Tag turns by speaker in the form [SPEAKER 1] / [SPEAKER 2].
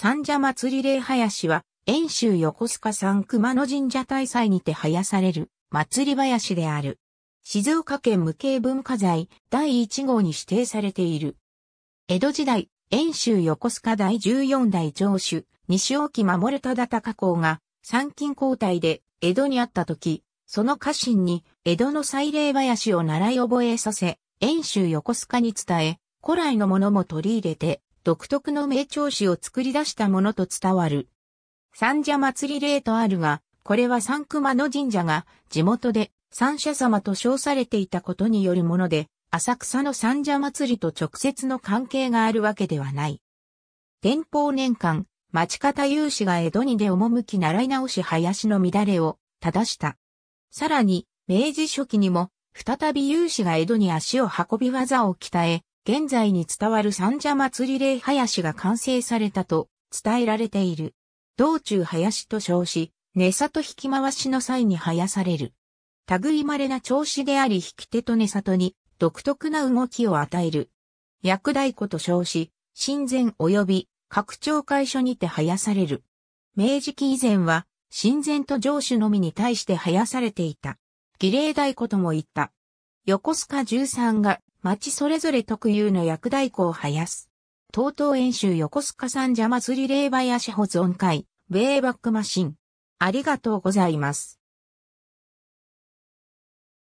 [SPEAKER 1] 三社祭礼囃子は、遠州横須賀山熊野神社大祭にて囃される祭り囃子である。静岡県無形文化財第1号に指定されている。江戸時代、遠州横須賀第14代城主、西沖守忠高公が、参勤交代で江戸にあった時、その家臣に江戸の祭礼林を習い覚えさせ、遠州横須賀に伝え、古来のものも取り入れて、独特の名調子を作り出したものと伝わる。三社祭り例とあるが、これは三熊野神社が地元で三社様と称されていたことによるもので、浅草の三社祭りと直接の関係があるわけではない。天保年間、町方有志が江戸にでき習い直し林の乱れを正した。さらに、明治初期にも、再び有志が江戸に足を運び技を鍛え、現在に伝わる三社祭礼林が完成されたと伝えられている。道中林と称し、根里引き回しの際に生やされる。類稀な調子であり引き手と根里に独特な動きを与える。薬大庫と称し、神前及び拡張会所にて生やされる。明治期以前は、神前と上主のみに対して生やされていた。儀礼大庫とも言った。横須賀十三が町それぞれ特有の薬大行を生やす。東東演習横須賀三社祭霊林保存会、ウェイバックマシン。ありがとうございます。